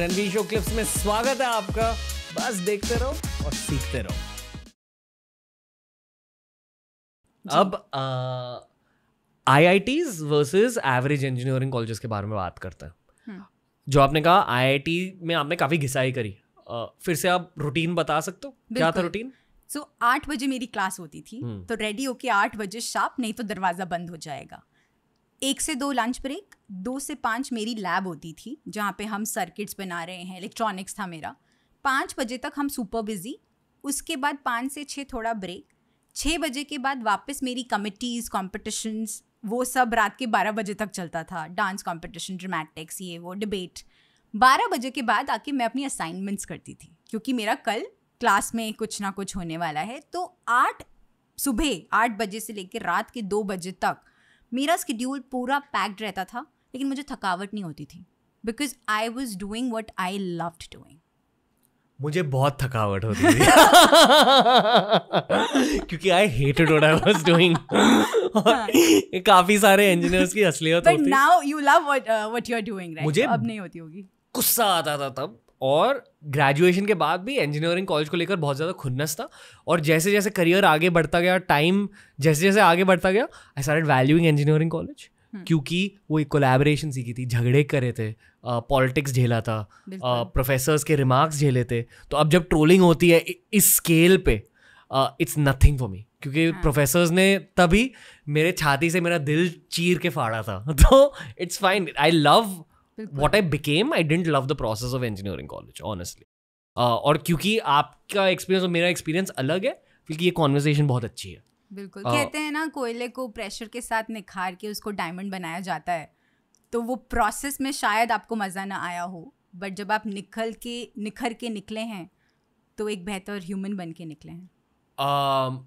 Ranveer show clips में स्वागत है आपका बस देखते रहो और सीखते रहो अब I I versus average engineering colleges के बारे में बात करते हैं हम्म। जो आपने कहा आईआईटी में आपने काफ़ी घिसाई करी uh, फिर से आप रूटीन बता सकते हो क्या था रूटीन सो so, आठ बजे मेरी क्लास होती थी हम्म। तो रेडी होके आठ बजे शाप नहीं तो दरवाज़ा बंद हो जाएगा एक से दो लंच ब्रेक दो से पाँच मेरी लैब होती थी जहाँ पे हम सर्किट्स बना रहे हैं इलेक्ट्रॉनिक्स था मेरा पाँच बजे तक हम सुपर बिज़ी उसके बाद पाँच से छः थोड़ा ब्रेक छः बजे के बाद वापस मेरी कमिटीज़ कॉम्पिटिशन्स वो सब रात के बारह बजे तक चलता था डांस कॉम्पिटिशन ड्रामेटिक्स ये वो डिबेट बारह बजे के बाद आके मैं अपनी असाइनमेंट्स करती थी क्योंकि मेरा कल क्लास में कुछ ना कुछ होने वाला है तो आठ सुबह आठ बजे से लेकर रात के दो बजे तक मेरा स्कड्यूल पूरा पैक्ड रहता था लेकिन मुझे थकावट नहीं होती थी because I was doing what I love doing मुझे बहुत थकावट होती थी क्योंकि I hated what I was doing काफी सारे इंजीनियर्स की असलियत होती now you love what what you are doing right अब नहीं होती होगी गुस्सा आता था तब और ग्रेजुएशन के बाद भी इंजीनियरिंग कॉलेज को लेकर बहुत ज़्यादा खुन्नस था और जैसे जैसे करियर आगे बढ़ता गया टाइम जैसे जैसे आगे बढ़ता गया I start valuing engineering college क्योंकि वो एक कोलेबरेशन सीखी थी झगड़े करे थे पॉलिटिक्स झेला था प्रोफेसर्स के रिमार्क्स झेले थे तो अब जब ट्रोलिंग होती है इस स्केल पे इट्स नथिंग फॉर मी क्योंकि प्रोफेसर्स हाँ। ने तभी मेरे छाती से मेरा दिल चीर के फाड़ा था तो it's fine I love what I became I didn't love the process of engineering college honestly और क्योंकि आपका एक्सपीरियंस और मेरा एक्सपीरियंस अलग है क्योंकि ये कॉन्वर्जेशन बहुत अच्छी है बिल्कुल uh, कहते हैं ना कोयले को प्रेशर के साथ निखार के उसको डायमंड बनाया जाता है तो वो प्रोसेस में शायद आपको मज़ा ना आया हो बट जब आप निखल के निखर के निकले हैं तो एक बेहतर ह्यूमन बन के निकले हैं uh,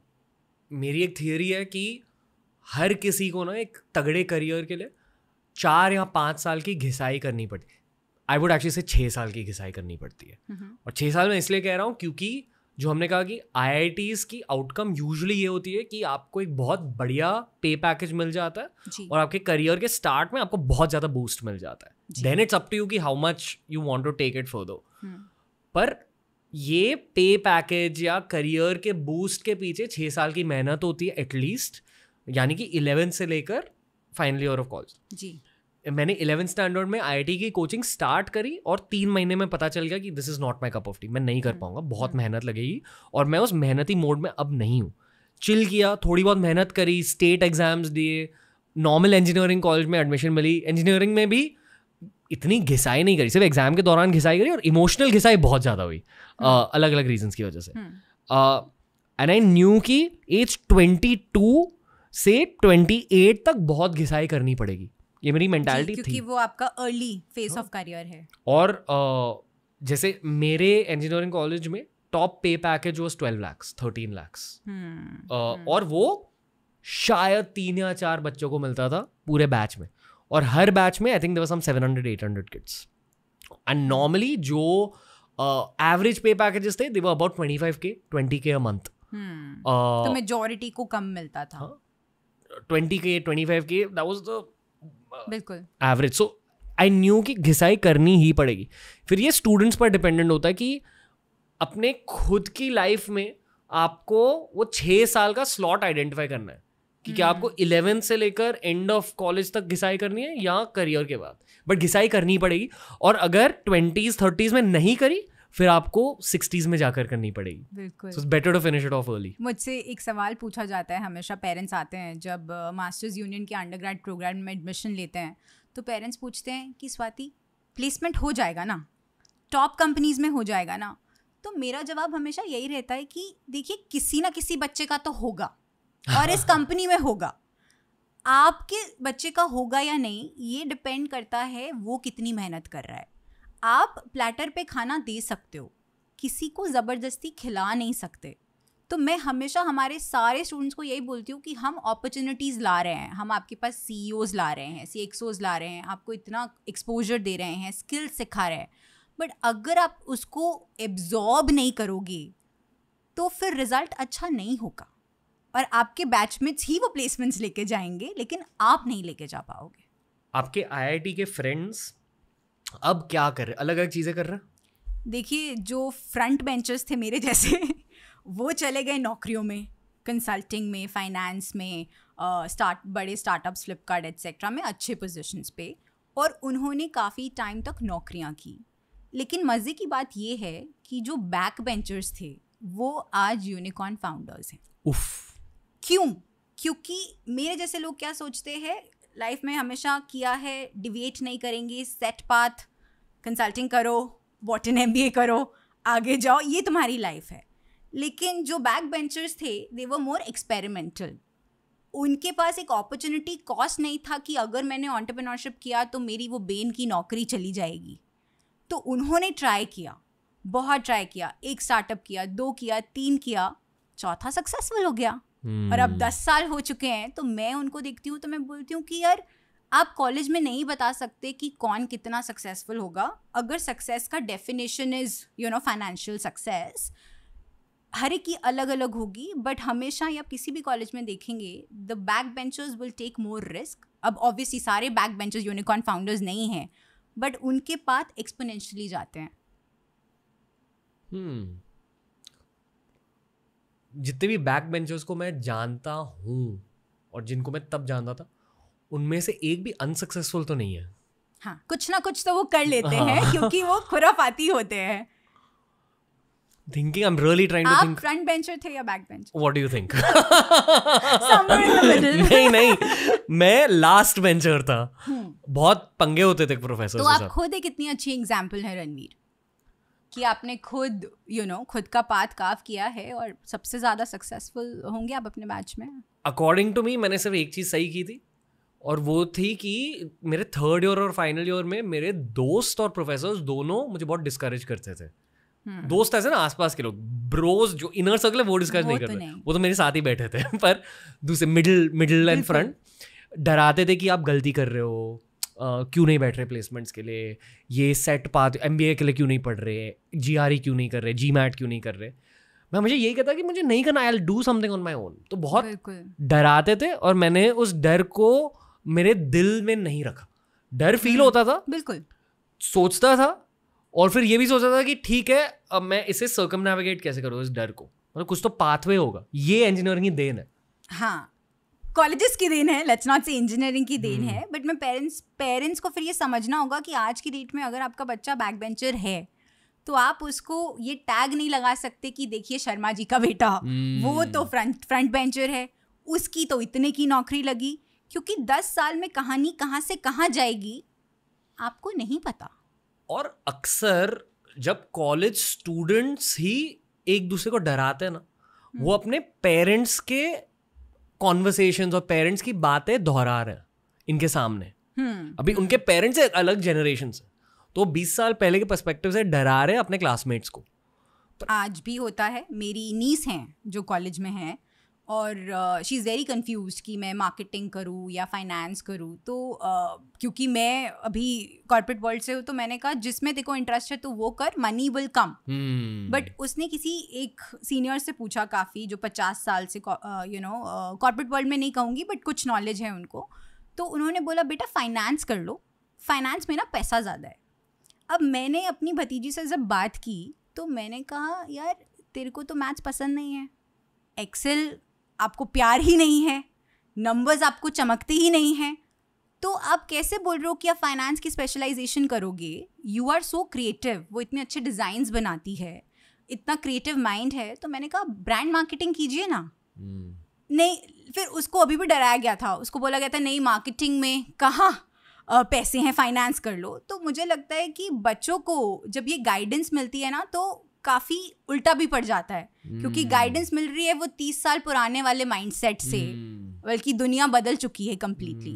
मेरी एक थियोरी है कि हर किसी को ना एक तगड़े करियर के लिए चार या पाँच साल की घिसाई करनी पड़ती आई वुड एक्चुअली से छः साल की घिसाई करनी पड़ती है और छः साल में इसलिए कह रहा हूँ क्योंकि जो हमने कहा कि आई की आउटकम यूजली ये होती है कि आपको एक बहुत बढ़िया पे पैकेज मिल जाता है और आपके करियर के स्टार्ट में आपको बहुत ज़्यादा बूस्ट मिल जाता है then it's up to you कि how much you want to take it for दो पर ये पे पैकेज या करियर के बूस्ट के पीछे छः साल की मेहनत होती है एटलीस्ट यानी कि इलेवेंथ से लेकर फाइनल ईयर ऑफ कॉलेज जी मैंने इलेवन स्टैंडर्ड में आईआईटी की कोचिंग स्टार्ट करी और तीन महीने में पता चल गया कि this is not my cup of tea मैं नहीं कर हम्म। पाऊंगा बहुत हम्म। मेहनत लगेगी और मैं उस मेहनती मोड में अब नहीं हूँ चिल किया थोड़ी बहुत मेहनत करी स्टेट एग्जाम्स दिए नॉर्मल इंजीनियरिंग कॉलेज में एडमिशन मिली इंजीनियरिंग में भी इतनी घिसाई नहीं करी सिर्फ एग्जाम के दौरान घिसाई करी और इमोशनल घिसाई बहुत ज़्यादा हुई अलग अलग रीजन्स की वजह से एंड आई न्यू की एज ट्वेंटी टू से ट्वेंटी एट तक बहुत घिसाई करनी पड़ेगी ये मेरी मेंटालिटी थी क्योंकि वो आपका अर्ली फेस ऑफ करियर है और जैसे मेरे इंजीनियरिंग कॉलेज में top pay package was twelve lakhs thirteen lakhs और वो शायद तीन या चार बच्चों को मिलता था पूरे बैच में और हर बैच में I think there were some seven hundred eight hundred kids and normally जो एवरेज पे पैकेजेस थे they were about twenty five K twenty K a month तो मेजोरिटी को कम मिलता था हाँ। Twenty K twenty five K that was the बिल्कुल average so I knew कि घिसाई करनी ही पड़ेगी फिर ये स्टूडेंट्स पर डिपेंडेंट होता है कि अपने खुद की लाइफ में आपको वो छः साल का स्लॉट आइडेंटिफाई करना है कि क्या आपको इलेवेंथ हम्म। से लेकर एंड ऑफ कॉलेज तक घिसाई करनी है या करियर के बाद बट घिसाई करनी पड़ेगी और अगर ट्वेंटीज़ थर्टीज़ में नहीं करी फिर आपको सिक्सटीज में जाकर करनी पड़ेगी बिल्कुल so better to finish it off early मुझसे एक सवाल पूछा जाता है हमेशा पेरेंट्स आते हैं जब मास्टर्स uh, यूनियन के अंडरग्रेड प्रोग्राम में एडमिशन लेते हैं तो पेरेंट्स पूछते हैं कि स्वाति प्लेसमेंट हो जाएगा ना टॉप कंपनीज में हो जाएगा ना तो मेरा जवाब हमेशा यही रहता है कि देखिए किसी ना किसी बच्चे का तो होगा और इस कंपनी में होगा आपके बच्चे का होगा या नहीं ये डिपेंड करता है वो कितनी मेहनत कर रहा है आप प्लेटर पे खाना दे सकते हो किसी को ज़बरदस्ती खिला नहीं सकते तो मैं हमेशा हमारे सारे स्टूडेंट्स को यही बोलती हूँ कि हम अपॉर्चुनिटीज़ ला रहे हैं हम आपके पास सी ला रहे हैं सी ला रहे हैं आपको इतना एक्सपोजर दे रहे हैं स्किल्स सिखा रहे हैं बट अगर आप उसको एब्जॉर्ब नहीं करोगे तो फिर रिज़ल्ट अच्छा नहीं होगा और आपके बैचमेट्स ही वो प्लेसमेंट्स लेके जाएंगे लेकिन आप नहीं लेके जा पाओगे आपके आईआईटी के फ्रेंड्स अब क्या कर रहे अलग अलग चीज़ें कर रहे देखिए जो फ्रंट बेंचर्स थे मेरे जैसे वो चले गए नौकरियों में कंसल्टिंग में फाइनेंस में स्टार्ट uh, बड़े स्टार्टअप्स फ्लिपकार्ट एक्सेट्रा में अच्छे पोजिशन पे और उन्होंने काफ़ी टाइम तक नौकरियां की लेकिन मज़े की बात यह है कि जो बैक बेंचर्स थे वो आज यूनिकॉर्न फाउंडर्स हैं उफ क्यों क्योंकि मेरे जैसे लोग क्या सोचते हैं लाइफ में हमेशा किया है डिवेट नहीं करेंगे सेट पाथ कंसल्टिंग करो वॉट एन एम करो आगे जाओ ये तुम्हारी लाइफ है लेकिन जो बैक बेंचर्स थे दे वर मोर एक्सपेरिमेंटल उनके पास एक अपॉर्चुनिटी कॉस्ट नहीं था कि अगर मैंने ऑन्टरप्रिनरशिप किया तो मेरी वो बेन की नौकरी चली जाएगी तो उन्होंने ट्राई किया बहुत ट्राई किया एक स्टार्टअप किया दो किया तीन किया चौथा सक्सेसफुल हो गया hmm. और अब हम्म। दस साल हो चुके हैं तो मैं उनको देखती हूँ तो मैं बोलती हूँ कि यार आप कॉलेज में नहीं बता सकते कि कौन कितना सक्सेसफुल होगा अगर सक्सेस का definition is you know financial success हर एक की अलग अलग होगी बट हमेशा या किसी भी कॉलेज में देखेंगे the back benchers will take more risk अब ऑब्वियसली सारे बैक बेंचर्स यूनिकॉर्न फाउंडर्स नहीं हैं बट उनके पास एक्सपोनेंशली जाते हैं hmm. जितने भी बैक बेंचर्स को मैं जानता हूँ और जिनको मैं तब जानता था उनमें से एक भी अनसक्सेसफुल तो नहीं है हाँ कुछ ना कुछ तो वो कर लेते हाँ. हैं क्योंकि वो खुराफाती होते हैं thinking i'm really trying आप to think front bencher थे या back bencher what do you think somewhere in the middle नहीं नहीं मैं last bencher था बहुत पंगे होते थे professor तो आप खुद एक इतनी अच्छी example हैं रणवीर कि आपने खुद यू you नो know, खुद का पाथ काफ किया है और सबसे ज़्यादा सक्सेसफुल होंगे आप अपने मैच में अकॉर्डिंग टू मी मैंने सिर्फ एक चीज़ सही की थी और वो थी कि मेरे थर्ड ईयर और फाइनल ईयर में मेरे दोस्त और प्रोफेसर दोनों मुझे बहुत डिस्करेज करते थे Hmm. दोस्त ऐसे ना आसपास के लोग ब्रोज जो इनर सर्कल है वो डिस्कस नहीं तो करते वो तो मेरे साथ ही बैठे थे पर दूसरे मिडिल मिडिल एंड फ्रंट डराते थे कि आप गलती कर रहे हो क्यों नहीं बैठ रहे प्लेसमेंट्स के लिए ये सेट पाथ एम के लिए क्यों नहीं पढ़ रहे जी आर e क्यों नहीं कर रहे जी मैट क्यों नहीं कर रहे मैं मुझे यही कहता कि मुझे नहीं करना I'll do something on my own तो बहुत डराते थे और मैंने उस डर को मेरे दिल में नहीं रखा डर फील हम्म। होता था बिल्कुल सोचता था और फिर ये भी सोचता था कि ठीक है अब मैं इसे सर्कम कैसे करूँ इस डर को मतलब कुछ तो पाथवे होगा ये इंजीनियरिंग की देन है हाँ कॉलेजेस की देन है लेट्स नॉट से इंजीनियरिंग की देन हम्म। है बट मैं पेरेंट्स पेरेंट्स को फिर ये समझना होगा कि आज की डेट में अगर आपका बच्चा बैक बेंचर है तो आप उसको ये टैग नहीं लगा सकते कि देखिए शर्मा जी का बेटा वो हम्म। तो फ्रंट फ्रंट बेंचर है उसकी तो इतने की नौकरी लगी क्योंकि दस साल में कहानी कहाँ से कहाँ जाएगी आपको नहीं पता और अक्सर जब कॉलेज स्टूडेंट्स ही एक दूसरे को डराते हैं ना वो हम्म। अपने पेरेंट्स के कॉन्वर्सेशन और पेरेंट्स की बातें दोहरा रहे हैं इनके सामने hmm. अभी उनके पेरेंट्स है अलग जनरेशन से तो 20 साल पहले के पर्सपेक्टिव से डरा रहे हैं अपने क्लासमेट्स को आज भी होता है मेरी नीस हैं जो कॉलेज में हैं और शी इज़ वेरी कन्फ्यूज कि मैं मार्केटिंग करूँ या फाइनेंस करूँ तो uh, क्योंकि मैं अभी कॉर्पोरेट वर्ल्ड से हूँ तो मैंने कहा जिसमें देखो इंटरेस्ट है तो वो कर मनी विल कम बट उसने किसी एक सीनियर से पूछा काफ़ी जो पचास साल से यू नो कॉर्पोरेट वर्ल्ड में नहीं कहूँगी बट कुछ नॉलेज है उनको तो उन्होंने बोला बेटा फाइनेंस कर लो फाइनेंस में ना पैसा ज़्यादा है अब मैंने अपनी भतीजी से जब बात की तो मैंने कहा यार तेरे को तो मैथ्स पसंद नहीं है एक्सेल आपको प्यार ही नहीं है नंबर्स आपको चमकते ही नहीं हैं तो आप कैसे बोल रहे हो कि आप फाइनेंस की स्पेशलाइजेशन करोगे यू आर सो क्रिएटिव वो इतने अच्छे डिज़ाइंस बनाती है इतना क्रिएटिव माइंड है तो मैंने कहा ब्रांड मार्केटिंग कीजिए ना hmm. नहीं फिर उसको अभी भी डराया गया था उसको बोला गया था नहीं मार्केटिंग में कहाँ पैसे हैं फाइनेंस कर लो तो मुझे लगता है कि बच्चों को जब ये गाइडेंस मिलती है ना तो काफी उल्टा भी पड़ जाता है hmm. क्योंकि गाइडेंस मिल रही है वो तीस साल पुराने वाले माइंडसेट से hmm. बल्कि दुनिया बदल चुकी है completely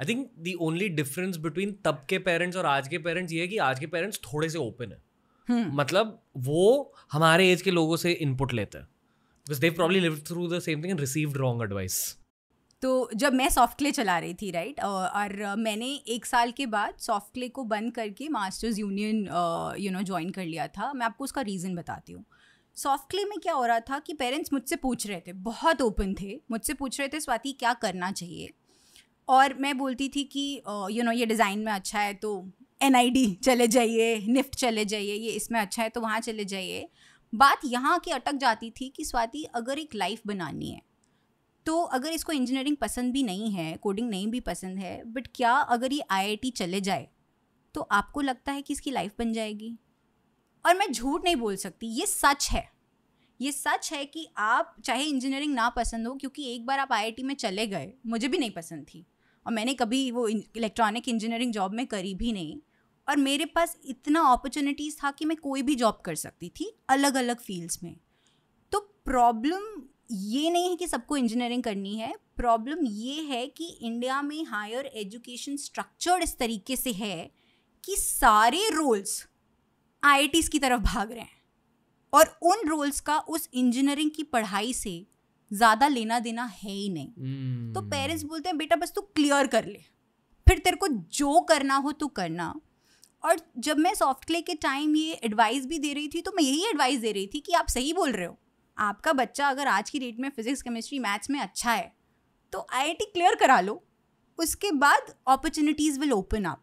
I think the only difference between तब के पेरेंट्स और आज के पेरेंट्स ये है कि आज के पेरेंट्स थोड़े से ओपन है hmm. मतलब वो हमारे एज के लोगों से इनपुट लेते हैं because they probably live through the same thing and received wrong advice तो जब मैं सॉफ्ट क्ले चला रही थी राइट और मैंने एक साल के बाद सॉफ्ट क्ले को बंद करके Masters Union you know join कर लिया था मैं आपको उसका रीज़न बताती हूँ सॉफ्ट क्ले में क्या हो रहा था कि पेरेंट्स मुझसे पूछ रहे थे बहुत ओपन थे मुझसे पूछ रहे थे स्वाति क्या करना चाहिए और मैं बोलती थी कि यू नो ये डिज़ाइन में अच्छा है तो एन चले जाइए निफ्ट चले जाइए ये इसमें अच्छा है तो वहाँ चले जाइए बात यहाँ की अटक जाती थी कि स्वाति अगर एक लाइफ बनानी है तो अगर इसको इंजीनियरिंग पसंद भी नहीं है कोडिंग नहीं भी पसंद है बट क्या अगर ये आईआईटी चले जाए तो आपको लगता है कि इसकी लाइफ बन जाएगी और मैं झूठ नहीं बोल सकती ये सच है ये सच है कि आप चाहे इंजीनियरिंग ना पसंद हो क्योंकि एक बार आप आई में चले गए मुझे भी नहीं पसंद थी और मैंने कभी वो इलेक्ट्रॉनिक इंजीनियरिंग जॉब में करी भी नहीं और मेरे पास इतना अपॉर्चुनिटीज़ था कि मैं कोई भी जॉब कर सकती थी अलग अलग फील्ड्स में तो प्रॉब्लम ये नहीं है कि सबको इंजीनियरिंग करनी है प्रॉब्लम ये है कि इंडिया में हायर एजुकेशन स्ट्रक्चर्ड इस तरीके से है कि सारे रोल्स आई की तरफ भाग रहे हैं और उन रोल्स का उस इंजीनियरिंग की पढ़ाई से ज़्यादा लेना देना है ही नहीं mm. तो पेरेंट्स hmm. बोलते हैं बेटा बस तू क्लियर कर ले फिर तेरे को जो करना हो तो करना और जब मैं सॉफ्ट क्ले के टाइम ये एडवाइस भी दे रही थी तो मैं यही एडवाइस दे रही थी कि आप सही बोल रहे हो आपका बच्चा अगर आज की डेट में फिजिक्स केमिस्ट्री मैथ्स में अच्छा है तो आई क्लियर करा लो उसके बाद opportunities will open up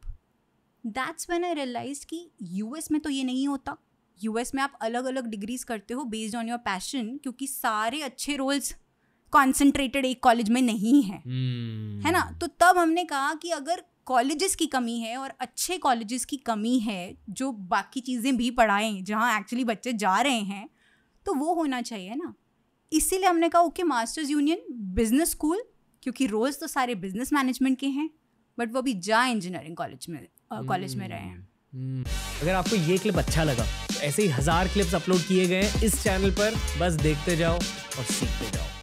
that's when I realize कि यू में तो ये नहीं होता यू में आप अलग अलग डिग्रीज करते हो बेस्ड ऑन योर पैशन क्योंकि सारे अच्छे रोल्स कॉन्सेंट्रेटेड एक कॉलेज में नहीं है hmm. है ना तो तब हमने कहा कि अगर कॉलेजेस की कमी है और अच्छे कॉलेजेस की कमी है जो बाकी चीज़ें भी पढ़ाएं जहाँ एक्चुअली बच्चे जा रहे हैं तो वो होना चाहिए ना इसीलिए हमने कहा okay Masters Union business school क्योंकि रोज़ तो सारे बिजनेस मैनेजमेंट के हैं बट वो अभी जा इंजीनियरिंग कॉलेज में कॉलेज में रहे हैं हम्म, हम्म। अगर आपको ये क्लिप अच्छा लगा तो ऐसे ही हज़ार क्लिप्स अपलोड किए गए हैं इस चैनल पर बस देखते जाओ और सीखते जाओ